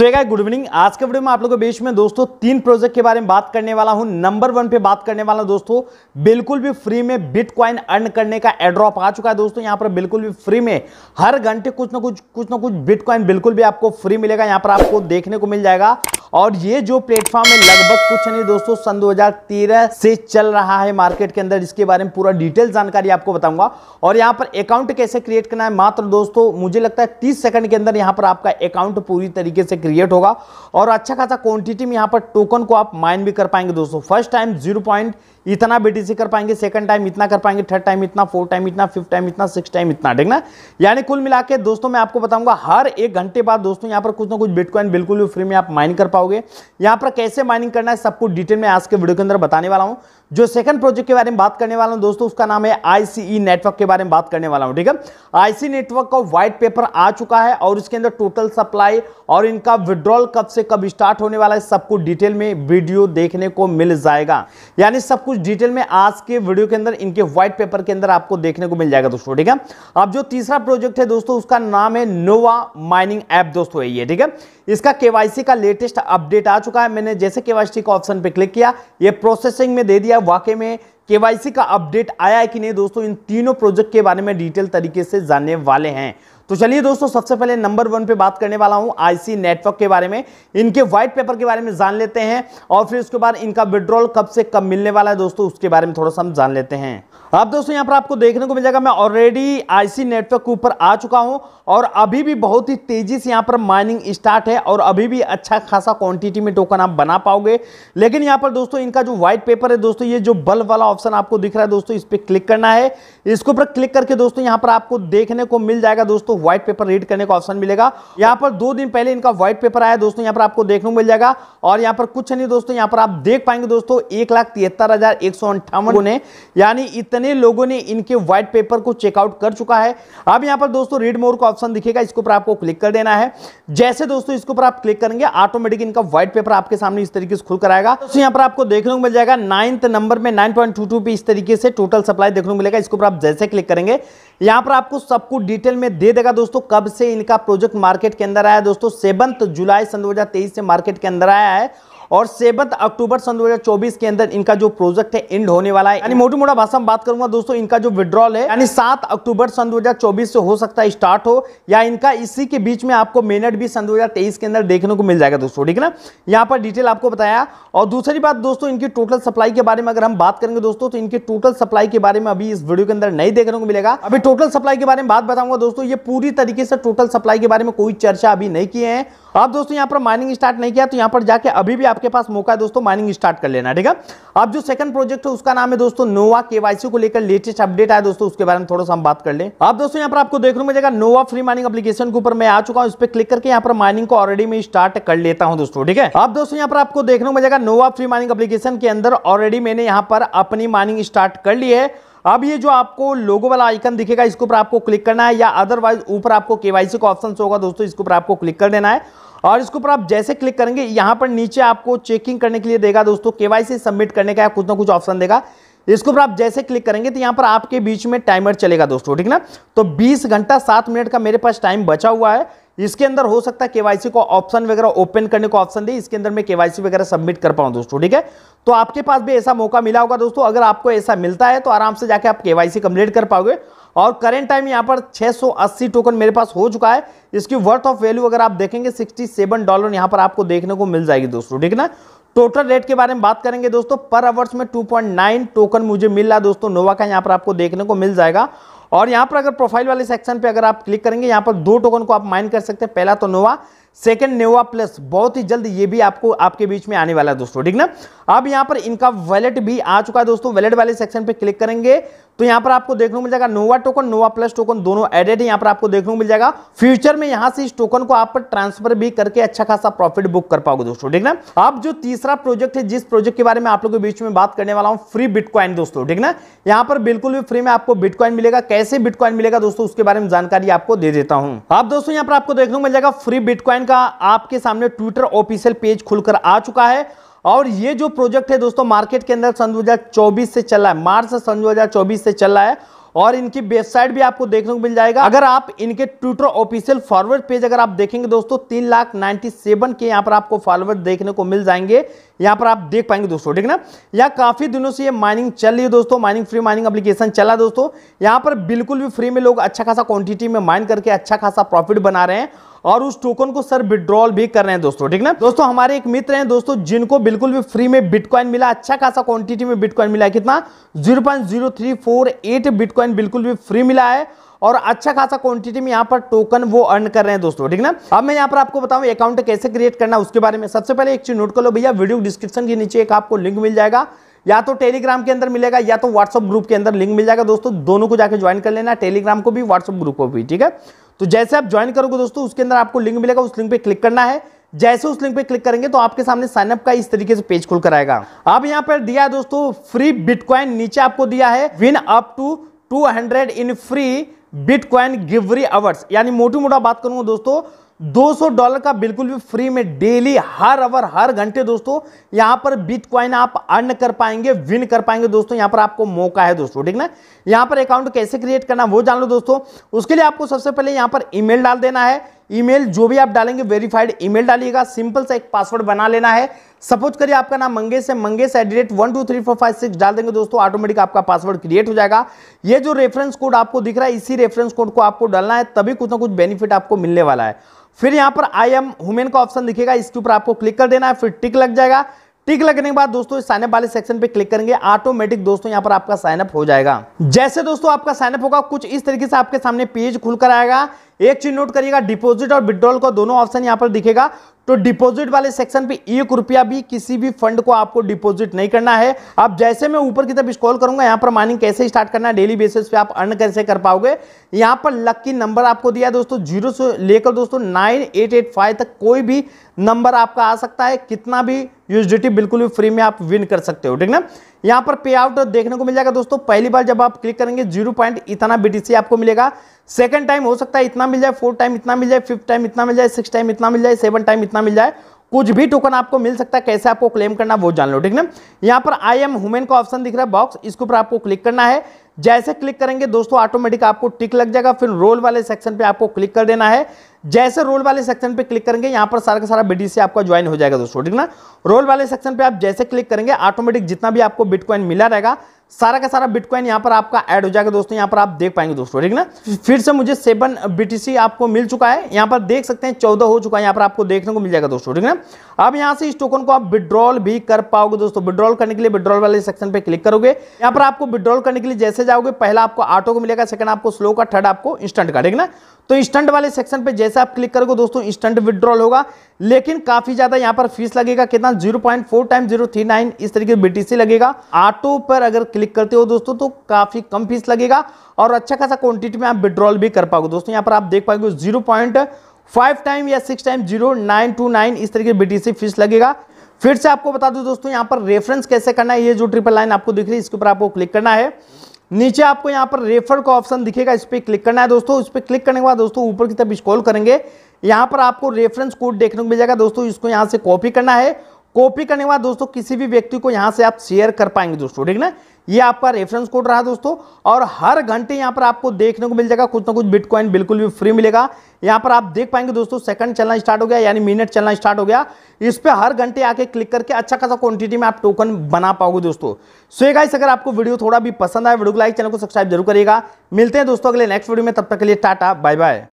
सो एक good evening आज के वीडियो में आप लोगों के बीच में दोस्तों तीन प्रोजेक्ट के बारे में बात करने वाला हूं नंबर वन पे बात करने वाला दोस्तों बिल्कुल भी फ्री में बिटकॉइन अर्न करने का एड्रॉप आ चुका है दोस्तों यहां पर बिल्कुल भी फ्री में हर घंटे कुछ ना कुछ कुछ ना कुछ बिटकॉइन बिल्कुल भी आपको फ्री मिलेगा यहां पर आपको देखने को मिल जाएगा और ये जो प्लेटफॉर्म है लगभग कुछ नहीं दोस्तों सन 2013 से चल रहा है मार्केट के अंदर इसके बारे में पूरा डिटेल जानकारी आपको बताऊंगा और यहाँ पर अकाउंट कैसे क्रिएट करना है मात्र दोस्तों मुझे लगता है तीस सेकंड के अंदर यहाँ पर आपका अकाउंट पूरी तरीके से क्रिएट होगा और अच्छा खासा क्वांटिटी में यहाँ पर टोकन को आप माइन भी कर पाएंगे दोस्तों फर्स्ट टाइम जीरो इतना बी कर पाएंगे सेकंड टाइम इतना कर पाएंगे थर्ड टाइम इतना फोर्थ टाइम इतना फिफ्थ टाइम इतना सिक्स टाइम इतना ठीक ना यानी कुल मिला के दोस्तों मैं आपको बताऊंगा हर एक घंटे बाद दोस्तों यहाँ पर कुछ ना कुछ बिटकॉइन बिल्कुल भी फ्री में आप माइन कर पाओगे यहाँ पर कैसे माइनिंग करना है सब कुछ डिटेल में आज के वीडियो के अंदर बताने वाला हूँ जो सेकंड प्रोजेक्ट के बारे में बात करने वाला हूं दोस्तों उसका नाम है आईसीई नेटवर्क e के बारे में बात करने वाला हूं ठीक है आईसी नेटवर्क e का व्हाइट पेपर आ चुका है और इसके अंदर टोटल सप्लाई और इनका विड्रॉल कब से कब स्टार्ट होने वाला है सब कुछ डिटेल में वीडियो देखने को मिल जाएगा यानी सब कुछ डिटेल में आज के वीडियो के अंदर इनके व्हाइट पेपर के अंदर आपको देखने को मिल जाएगा दोस्तों ठीक है अब जो तीसरा प्रोजेक्ट है दोस्तों उसका नाम है नोवा माइनिंग ऐप दोस्तों ये ठीक है इसका केवासी का लेटेस्ट अपडेट आ चुका है मैंने जैसे केवासी का ऑप्शन पे क्लिक किया ये प्रोसेसिंग में दे दिया वाकई में केवाईसी का अपडेट आया है कि नहीं दोस्तों इन तीनों प्रोजेक्ट के बारे में डिटेल तरीके से जानने वाले हैं तो चलिए दोस्तों सबसे पहले नंबर वन पे बात करने वाला हूं आईसी नेटवर्क के बारे में इनके व्हाइट पेपर के बारे में जान लेते हैं और फिर उसके बाद इनका विड्रॉल कब से कब मिलने वाला है दोस्तों उसके बारे में थोड़ा सा हम जान लेते हैं अब दोस्तों यहाँ पर आपको देखने को मिलेगा मैं ऑलरेडी आईसी नेटवर्क के ऊपर आ चुका हूँ और अभी भी बहुत ही तेजी से यहाँ पर माइनिंग स्टार्ट है और अभी भी अच्छा खासा क्वांटिटी में टोकन आप बना पाओगे लेकिन यहाँ पर दोस्तों इनका जो व्हाइट पेपर है दोस्तों ये जो बल्ब वाला ऑप्शन आपको दिख रहा है दोस्तों इस पर क्लिक करना है इसके ऊपर क्लिक करके दोस्तों यहाँ पर आपको देखने को मिल जाएगा दोस्तों व्हाइट पेपर रीड करने का ऑप्शन मिलेगा यहाँ पर दो दिन पहले इनका व्हाइट पेपर आया दोस्तों यहाँ पर आपको देखने को मिल जाएगा और यहाँ पर कुछ नहीं दोस्तों यहाँ पर आप देख पाएंगे दोस्तों एक लाख तिहत्तर हजार एक सौ अंठावन ने यानी इतने लोगों ने इनके व्हाइट पेपर को चेकआउट कर चुका है अब यहाँ पर दोस्तों रीड मोर का ऑप्शन दिखेगा इसके ऊपर आपको क्लिक कर देना है जैसे दोस्तों इसके ऊपर आप क्लिक करेंगे ऑटोमेटिक इनका व्हाइट पेपर आपके सामने इस तरीके से खुलकर आएगा तो यहाँ पर आपको देखने को मिल जाएगा नाइन्थ नंबर में nine point two two P इस तरीके से टोटल सप्लाई देखने को मिलेगा इसके ऊपर आप जैसे क्लिक करेंगे यहाँ पर आपको सब कुछ डिटेल में दे देगा दोस्तों कब से इनका प्रोजेक्ट मार्केट के अंदर आया दोस्तों सेवंथ जुलाई सन दो से मार्केट के अंदर आया है और सेवंथ अक्टूबर सन दो के अंदर इनका जो प्रोजेक्ट है एंड होने वाला है यानी मोटी मोटा भाषा में बात करूंगा दोस्तों इनका जो विड्रॉल है यानी सात अक्टूबर सन दो से हो सकता है स्टार्ट हो या इनका इसी के बीच में आपको मेनट भी सन दो के अंदर देखने को मिल जाएगा दोस्तों ठीक है ना यहाँ पर डिटेल आपको बताया और दूसरी बात दोस्तों इनकी टोटल सप्लाई के बारे में अगर हम बात करेंगे दोस्तों तो इनकी टोटल सप्लाई के बारे में अभी इस वीडियो के अंदर नहीं देखने को मिलेगा अभी टोटल सप्लाई के बारे में बात बताऊंगा दोस्तों ये पूरी तरीके से टोटल सप्लाई के बारे में कोई चर्चा अभी नहीं किए हैं आप दोस्तों यहाँ पर माइनिंग स्टार्ट नहीं किया तो यहाँ पर जाके अभी भी आपके पास मौका है दोस्तों माइनिंग स्टार्ट कर लेना ठीक है अब जो सेकंड प्रोजेक्ट है उसका नाम है दोस्तों नोवा केवाईसी को लेकर लेटेस्ट अपडेट आया दोस्तों उसके बारे में थोड़ा सा हम बात कर ले आप दोस्तों यहाँ पर आपको देखने मिलेगा नोवा फ्री माइनिंग एप्लीकेशन के ऊपर मैं आ चुका हूँ इस पर क्लिक करके यहाँ पर माइनिंग को ऑलरेडी मैं स्टार्ट कर लेता हूँ दोस्तों ठीक है आप दोस्तों यहाँ पर आपको देखने में जाएगा का नोवा फ्री माइनिंग एप्लीकेशन के अंदर ऑलरेडी मैंने यहाँ पर अपनी माइनिंग स्टार्ट कर ली है अब ये जो आपको लोगो वाला आइकन दिखेगा इसके ऊपर आपको क्लिक करना है या अदरवाइज ऊपर आपको केवाईसी का ऑप्शन होगा दोस्तों इसके ऊपर आपको क्लिक कर देना है और इसके ऊपर आप जैसे क्लिक करेंगे यहाँ पर नीचे आपको चेकिंग करने के लिए देगा दोस्तों केवाईसी सबमिट करने का कुछ ना कुछ ऑप्शन देगा इसके ऊपर आप जैसे क्लिक करेंगे तो यहाँ पर आपके बीच में टाइमर चलेगा दोस्तों ठीक ना तो 20 घंटा 7 मिनट का मेरे पास टाइम बचा हुआ है इसके अंदर हो सकता है केवाईसी को ऑप्शन वगैरह ओपन करने को ऑप्शन दे इसके अंदर मैं केवाईसी वगैरह सबमिट कर पाऊं दोस्तों ठीक है तो आपके पास भी ऐसा मौका मिला होगा दोस्तों अगर आपको ऐसा मिलता है तो आराम से जाके आप केवाईसी कंप्लीट कर पाओगे और करेंट टाइम यहाँ पर 680 टोकन मेरे पास हो चुका है इसकी वर्थ ऑफ वैल्यू अगर आप देखेंगे सिक्सटी डॉलर यहाँ पर आपको देखने को मिल जाएगी दोस्तों ठीक है ना टोटल रेट के बारे में बात करेंगे दोस्तों पर आवर्स में 2.9 टोकन मुझे मिल रहा है दोस्तों नोवा का यहाँ पर आपको देखने को मिल जाएगा और यहां पर अगर प्रोफाइल वाले सेक्शन पे अगर आप क्लिक करेंगे यहां पर दो टोकन को आप माइन कर सकते हैं पहला तो नोवा सेकंड नोवा प्लस बहुत ही जल्द ये भी आपको आपके बीच में आने वाला है दोस्तों ठीक ना अब यहां पर इनका वैलेट भी आ चुका है दोस्तों वैलेट वाले सेक्शन पे क्लिक करेंगे तो यहां पर आपको देखने को मिल जाएगा Nova token Nova plus token दोनों एडेड यहां पर आपको देखने को मिल जाएगा फ्यूचर में यहां से इस टोकन को आप ट्रांसफर भी करके अच्छा खासा प्रॉफिट बुक कर पाओगे दोस्तों ठीक ना अब जो तीसरा प्रोजेक्ट है जिस प्रोजेक्ट के बारे में आप लोगों के बीच में बात करने वाला हूं फ्री बिटकॉइन दोस्तों ठीक ना यहां पर बिल्कुल भी फ्री में आपको बिटकॉइन मिलेगा कैसे बिटकॉइन मिलेगा दोस्तों उसके बारे में जानकारी आपको दे देता हूं आप दोस्तों यहां पर आपको देखने को मिल जाएगा फ्री बिटकॉइन का आपके सामने ट्विटर ऑफिशियल पेज खुलकर आ चुका है और ये जो प्रोजेक्ट है दोस्तों मार्केट के अंदर सन दो से चल रहा है मार्च से सन दो से चल रहा है और इनकी वेबसाइट भी आपको देखने को मिल जाएगा अगर आप इनके ट्विटर ऑफिशियल फॉरवर्ड पेज अगर आप देखेंगे दोस्तों तीन लाख नाइन्टी सेवन के यहाँ पर आपको फॉरवर्ड देखने को मिल जाएंगे यहाँ पर आप देख पाएंगे दोस्तों ठीक ना यहाँ काफी दिनों से ये माइनिंग चल रही है दोस्तों माइनिंग फ्री माइनिंग एप्लीकेशन चला दोस्तों यहाँ पर बिल्कुल भी फ्री में लोग अच्छा खासा क्वांटिटी में माइन करके अच्छा खासा प्रॉफिट बना रहे हैं और उस टोकन को सर विड्रॉल भी कर रहे हैं दोस्तों ठीक ना दोस्तों हमारे एक मित्र हैं दोस्तों जिनको बिल्कुल भी फ्री में बिटकॉइन मिला अच्छा खासा क्वांटिटी में बिटकॉइन मिला है कितना zero point zero three four eight bitcoin बिल्कुल भी फ्री मिला है और अच्छा खासा क्वांटिटी में यहाँ पर टोकन वो अर्न कर रहे हैं दोस्तों ठीक ना अब मैं यहाँ पर आपको बताऊँ अकाउंट कैसे क्रिएट करना उसके बारे में सबसे पहले एक चीज नोट कर लो भैया वीडियो डिस्क्रिप्शन के नीचे एक आपको लिंक मिल जाएगा या तो टेलीग्राम के अंदर मिलेगा या तो व्हाट्सअप ग्रुप के अंदर लिंक मिल जाएगा दोस्तों दोनों को जाकर ज्वाइन कर लेना टेलीग्राम को भी व्हाट्सअप ग्रुप को भी ठीक है तो जैसे आप ज्वाइन करोगे दोस्तों उसके अंदर आपको लिंक मिलेगा उस लिंक पे क्लिक करना है जैसे उस लिंक पे क्लिक करेंगे तो आपके सामने साइनअप का इस तरीके से पेज खुल कर आएगा अब यहाँ पर दिया है दोस्तों फ्री बिटकॉइन नीचे आपको दिया है win up to hundred in free bitcoin every hours यानी मोटी मोटा बात करूंगा दोस्तों 200 डॉलर का बिल्कुल भी फ्री में डेली हर आवर हर घंटे दोस्तों यहां पर बिटकॉइन आप अर्न कर पाएंगे विन कर पाएंगे दोस्तों यहां पर आपको मौका है दोस्तों ठीक ना यहां पर अकाउंट कैसे क्रिएट करना वो जान लो दोस्तों उसके लिए आपको सबसे पहले यहां पर ईमेल डाल देना है ईमेल जो भी आप डालेंगे वेरीफाइड ईमेल डालिएगा सिंपल सा एक पासवर्ड बना लेना है सपोज करिए आपका नाम मंगेश है Mangesh at the rate one two three four five six डाल देंगे दोस्तों ऑटोमेटिक आपका पासवर्ड क्रिएट हो जाएगा ये जो रेफरेंस कोड आपको दिख रहा है इसी रेफरेंस कोड को आपको डालना है तभी कुछ ना कुछ बेनिफिट आपको मिलने वाला है फिर यहाँ पर आई एम हुमेन का ऑप्शन दिखेगा इसके ऊपर आपको क्लिक कर देना है फिर टिक लग जाएगा टिक लगने के बाद दोस्तों साइन अप वाले सेक्शन पे क्लिक करेंगे ऑटोमेटिक दोस्तों यहाँ पर आपका साइन अप हो जाएगा जैसे दोस्तों आपका साइन अप होगा कुछ इस तरीके से आपके सामने पेज खुलकर आएगा एक चीज नोट करिएगा डिपॉजिट और विड्रॉल का दोनों ऑप्शन यहां पर दिखेगा तो डिपॉजिट वाले सेक्शन पे एक रुपया भी किसी भी फंड को आपको डिपॉजिट नहीं करना है आप जैसे मैं ऊपर की तरफ स्कॉल करूंगा यहाँ पर माइनिंग कैसे स्टार्ट करना है डेली बेसिस पे आप अर्न कैसे कर पाओगे यहां पर लक्की नंबर आपको दिया दोस्तों जीरो से लेकर दोस्तों नाइन एट एट फाइव तक कोई भी नंबर आपका आ सकता है कितना भी यूजीटी बिल्कुल भी फ्री में आप विन कर सकते हो ठीक ना यहाँ पर पे आउट देखने को मिल जाएगा दोस्तों पहली बार जब आप क्लिक करेंगे जीरो पॉइंट इतना बीटीसी आपको मिलेगा सेकंड टाइम हो सकता है इतना मिल जाए फोर्थ टाइम इतना मिल जाए फिफ्थ टाइम इतना मिल जाए सिक्स टाइम इतना मिल जाए सेवन टाइम इतना मिल जाए कुछ भी टोकन आपको मिल सकता है कैसे आपको क्लेम करना वो जान लो ठीक ना यहाँ पर आई एम हुमेन का ऑप्शन दिख रहा है बॉक्स इसके ऊपर आपको क्लिक करना है जैसे क्लिक करेंगे दोस्तों ऑटोमेटिक आपको टिक लग जाएगा फिर रोल वाले सेक्शन पे आपको क्लिक कर देना है जैसे रोल वाले सेक्शन पे क्लिक करेंगे यहाँ पर सारा का सारा बीटी आपका ज्वाइन हो जाएगा दोस्तों ठीक ना रोल वाले सेक्शन पे आप जैसे क्लिक करेंगे ऑटोमेटिक जितना भी आपको बिटकॉइन मिला रहेगा सारा का सारा बिटकॉइन यहाँ पर आपका ऐड हो जाएगा दोस्तों यहाँ पर आप देख पाएंगे दोस्तों ठीक ना फिर से मुझे सेवन बीटीसी आपको मिल चुका है यहाँ पर देख सकते हैं चौदह हो चुका है यहाँ पर आपको देखने को मिल जाएगा दोस्तों ठीक ना अब यहाँ से इस टोकन को आप विड्रॉल भी कर पाओगे दोस्तों विड्रॉल करने के लिए विड्रॉल वाले सेक्शन पर क्लिक करोगे यहाँ पर आपको विड्रॉल करने के लिए जैसे जाओगे पहला आपको ऑटो को मिलेगा सेकंड आपको स्लो का थर्ड आपको इंस्टेंट का ठीक ना तो स्टंट वाले सेक्शन पे जैसे आप क्लिक करोगे दोस्तों इंस्टेंट विड्रॉल होगा लेकिन काफी ज्यादा यहाँ पर फीस लगेगा कितना 0.4 टाइम नाइन इस तरीके से बीटीसी लगेगा ऑटो पर अगर क्लिक करते हो दोस्तों तो काफी कम फीस लगेगा और अच्छा खासा क्वांटिटी में आप विड्रॉल भी कर पाओगे दोस्तों यहाँ पर आप देख पाएंगे जीरो फाइव टाइम या six time zero nine two nine इस तरीके बीटीसी फीस लगेगा फिर से आपको बता दूं दोस्तों यहाँ पर रेफरेंस कैसे करना है ये जो ट्रिपल लाइन आपको दिख रही है इसके ऊपर आपको क्लिक करना है नीचे आपको यहाँ पर रेफर का ऑप्शन दिखेगा इस पर क्लिक करना है दोस्तों इस पर क्लिक करने के बाद दोस्तों ऊपर की तरफ स्क्रॉल करेंगे यहाँ पर आपको रेफरेंस कोड देखने को मिल जाएगा दोस्तों इसको यहाँ से कॉपी करना है कॉपी करने के बाद दोस्तों किसी भी व्यक्ति को यहाँ से आप शेयर कर पाएंगे दोस्तों ठीक है ना ये आपका रेफरेंस कोड रहा दोस्तों और हर घंटे यहाँ पर आपको देखने को मिल जाएगा कुछ ना कुछ बिटकॉइन बिल्कुल भी फ्री मिलेगा यहाँ पर आप देख पाएंगे दोस्तों सेकंड चलना स्टार्ट हो गया यानी मिनट चलना स्टार्ट हो गया इस पर हर घंटे आके क्लिक करके अच्छा खासा क्वांटिटी में आप टोकन बना पाओगे दोस्तों सो ये गाइस अगर आपको वीडियो थोड़ा भी पसंद आए वीडियो को लाइक चैनल को सब्सक्राइब जरूर करेगा मिलते हैं दोस्तों अगले नेक्स्ट वीडियो में तब तक के लिए टाटा बाय बाय